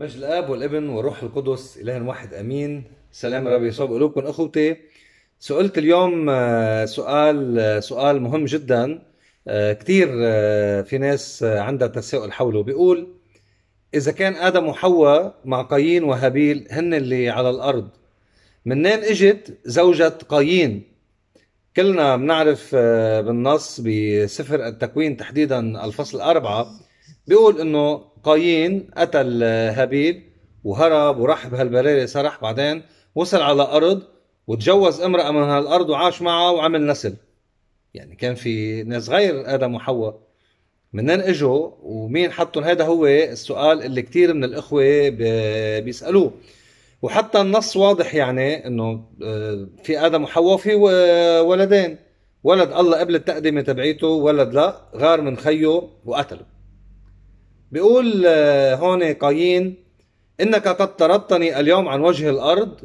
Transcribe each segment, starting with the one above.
مجد الاب والابن والروح القدس اله واحد امين سلام ربي يصاب قلوبكم اخوتي سئلت اليوم آه، سؤال آه، سؤال مهم جدا آه، كثير في ناس عندها تساؤل حوله بيقول اذا كان ادم وحواء مع قايين وهابيل هن اللي على الارض منين اجت زوجة قايين كلنا بنعرف بالنص بسفر التكوين تحديدا الفصل أربعة بيقول انه قايين قتل هابيل وهرب وراح بهالبراري سرح بعدين وصل على ارض وتجوز امرأة من هالارض وعاش معها وعمل نسل يعني كان في ناس غير ادم وحواء منين اجوا ومين حطهم هذا هو السؤال اللي كثير من الاخوه بيسالوه وحتى النص واضح يعني انه آه، في ادم وحواء في ولدين ولد الله قبل التقدمه تبعيته ولد لا غار من خيه وقتله بيقول آه، هون قايين إنك قد طردتني اليوم عن وجه الأرض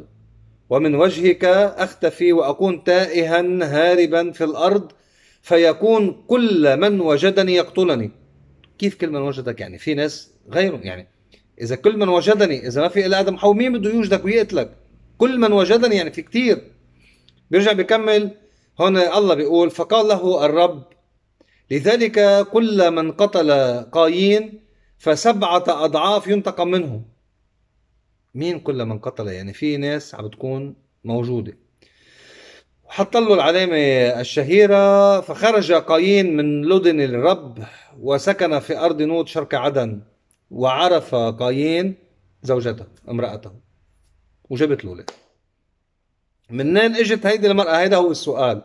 ومن وجهك أختفي وأكون تائها هاربا في الأرض فيكون كل من وجدني يقتلني كيف كل من وجدك يعني في ناس غيرهم يعني إذا كل من وجدني إذا ما في إلا آدم حو مين بده يوجدك ويقتلك كل من وجدني يعني في كتير بيرجع بيكمل هون الله بيقول فقال له الرب لذلك كل من قتل قايين فسبعة أضعاف ينتقم منهم مين كل من قتل يعني في ناس عم بتكون موجودة حط له العلامة الشهيرة فخرج قايين من لدن الرب وسكن في أرض نوط شرق عدن وعرف قايين زوجته امرأته وجبت له أولاد منين اجت هيدي المرأة هيدا هو السؤال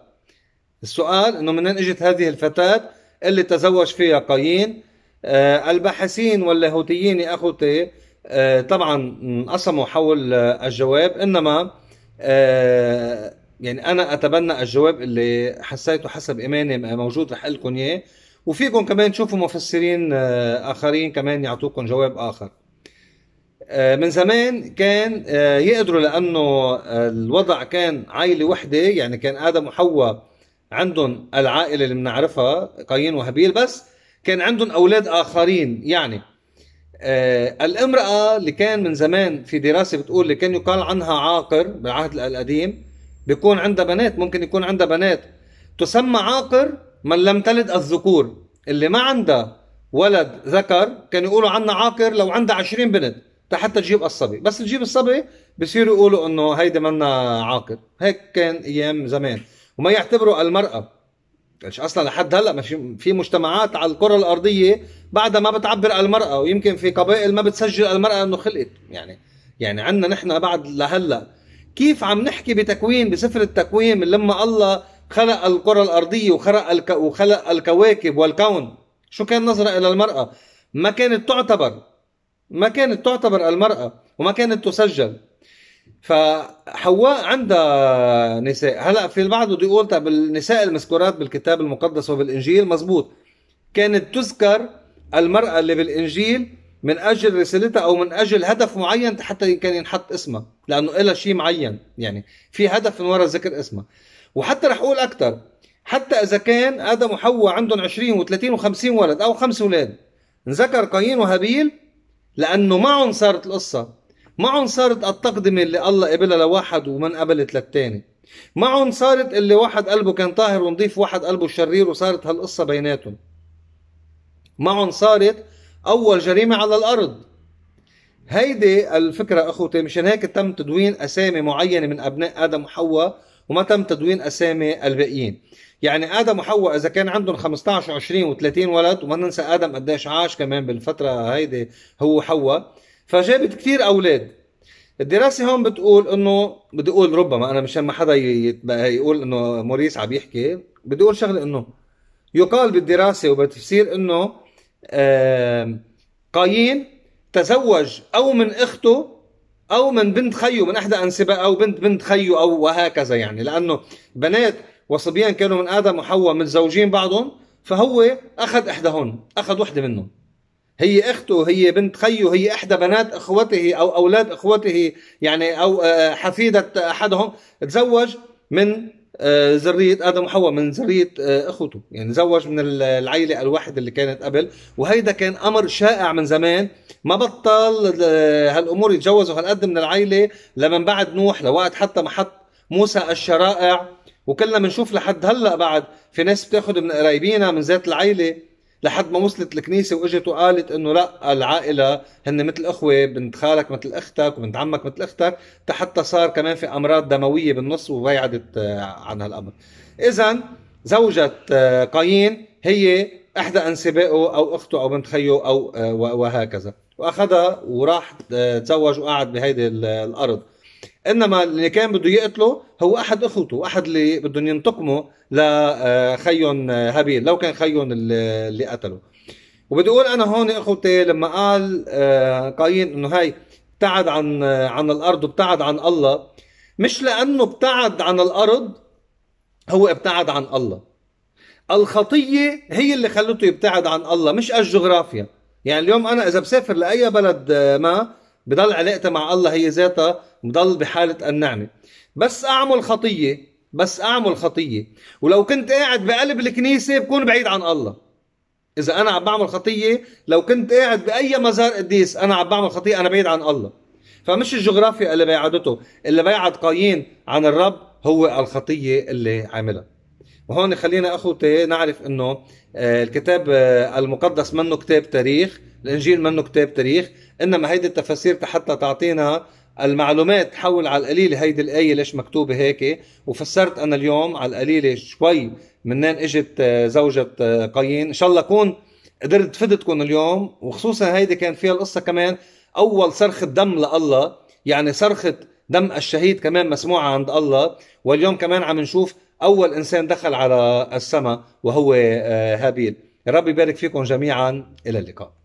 السؤال انه منين اجت هذه الفتاة اللي تزوج فيها قايين آه، الباحثين واللاهوتيين يا أخوتي آه، طبعا انقسموا حول آه، الجواب إنما يعني أنا أتبنى الجواب اللي حسيته حسب إيماني موجود رح لكم إياه وفيكم كمان تشوفوا مفسرين آخرين كمان يعطوكم جواب آخر من زمان كان يقدروا لانه الوضع كان عائله وحده يعني كان ادم وحواء عندهم العائله اللي بنعرفها قايين وهابيل بس كان عندهم أولاد آخرين يعني آه الامرأة اللي كان من زمان في دراسة بتقول اللي كان يقال عنها عاقر بالعهد القديم بيكون عندها بنات ممكن يكون عندها بنات تسمى عاقر من لم تلد الذكور اللي ما عندها ولد ذكر كانوا يقولوا عنا عاقر لو عندها 20 بنت حتى تجيب الصبي بس تجيب الصبي بصيروا يقولوا انه هيدي منا عاقر هيك كان ايام زمان وما يعتبروا المرأة يعني مش اصلا لحد هلا ما في مجتمعات على الكره الارضيه بعدها ما بتعبر على المراه ويمكن في قبائل ما بتسجل على المراه انه خلقت يعني يعني عندنا نحن بعد لهلا كيف عم نحكي بتكوين بسفر التكوين من لما الله خلق الكره الارضيه وخلق الك... وخلق الكواكب والكون شو كان نظره الى المراه ما كانت تعتبر ما كانت تعتبر المراه وما كانت تسجل فحواء عندها نساء هلا في البعض بده يقول طب النساء المذكورات بالكتاب المقدس وبالانجيل مزبوط كانت تذكر المرأة اللي بالانجيل من اجل رسالتها او من اجل هدف معين حتى كان ينحط اسمها لانه لها شيء معين يعني في هدف من وراء ذكر اسمها وحتى رح اقول اكثر حتى اذا كان ادم وحواء عندهم 20 و30 و50 ولد او خمس اولاد نذكر قايين وهابيل لانه معهم صارت القصه معهم صارت التقدمة اللي الله قبلها لواحد ومن قبلت للتاني معهم صارت اللي واحد قلبه كان طاهر ونضيف واحد قلبه شرير وصارت هالقصة بيناتهم معهم صارت أول جريمة على الأرض هيدي الفكرة أخوتي مشان هيك تم تدوين أسامي معينة من أبناء آدم وحواء وما تم تدوين أسامي الباقيين يعني آدم وحواء إذا كان عندهم 15 و20 و30 ولد وما ننسى آدم قديش عاش كمان بالفترة هيدي هو حواء فجابت كثير اولاد الدراسه هون بتقول انه بدي اقول ربما انا مشان ما حدا يقول انه موريس عم يحكي بدي اقول شغله انه يقال بالدراسه وبتفسير انه قايين تزوج او من اخته او من بنت خيه من احدى انسبه او بنت بنت خيه او وهكذا يعني لانه بنات وصبيان كانوا من ادم وحواء متزوجين بعضهم فهو اخذ احداهن اخذ وحده منهم هي اخته هي بنت خيه هي احدى بنات اخوته او اولاد اخوته يعني او آه، حفيده احدهم تزوج من آه، ذريه ادم وحواء من ذريه آه، اخوته يعني تزوج من العيله الواحده اللي كانت قبل وهيدا كان امر شائع من زمان ما بطل هالامور يتجوزوا هالقد من العيله لمن بعد نوح لوقت حتى ما حط موسى الشرائع وكلنا بنشوف لحد هلا بعد في ناس بتاخذ من قرايبينا من ذات العيله لحد ما وصلت الكنيسه واجت وقالت انه لا العائله هن مثل اخوه بنت خالك مثل اختك وبنت عمك مثل اختك حتى صار كمان في امراض دمويه بالنص وبيعدت آه، عن هالامر اذا زوجة آه، قايين هي احدى انسبائه او اخته او بنت خيه او آه، وهكذا واخذها وراح تزوج وقعد بهيدي الارض انما اللي كان بده يقتله هو احد اخوته واحد اللي بدهم ينتقموا لخيهم آه، آه، هابيل لو كان خيهم اللي قتله وبدي اقول انا هون اخوتي لما قال آه، قايين انه هاي ابتعد عن عن الارض وابتعد عن الله مش لانه ابتعد عن الارض هو ابتعد عن الله الخطيه هي اللي خلته يبتعد عن الله مش الجغرافيا يعني اليوم انا اذا بسافر لاي بلد ما بضل علاقتي مع الله هي ذاتها بضل بحالة النعمة بس أعمل خطية بس أعمل خطية ولو كنت قاعد بقلب الكنيسة بكون بعيد عن الله إذا أنا عم بعمل خطية لو كنت قاعد بأي مزار قديس أنا عم بعمل خطية أنا بعيد عن الله فمش الجغرافيا اللي بيعدته اللي بيعد قايين عن الرب هو الخطية اللي عاملها وهون خلينا اخوتي نعرف انه آه، الكتاب آه، المقدس منه كتاب تاريخ الانجيل منه كتاب تاريخ انما هيدي التفاسير حتى تعطينا المعلومات حول على القليله هيدي الايه ليش مكتوبه هيك وفسرت انا اليوم على القليله شوي منين اجت آه، زوجة قايين ان شاء الله اكون قدرت فدتكم اليوم وخصوصا هيدي كان فيها القصه كمان اول صرخه دم لله يعني صرخه دم الشهيد كمان مسموعه عند الله واليوم كمان عم نشوف اول انسان دخل على السماء وهو آه، هابيل ربي يبارك فيكم جميعا الى اللقاء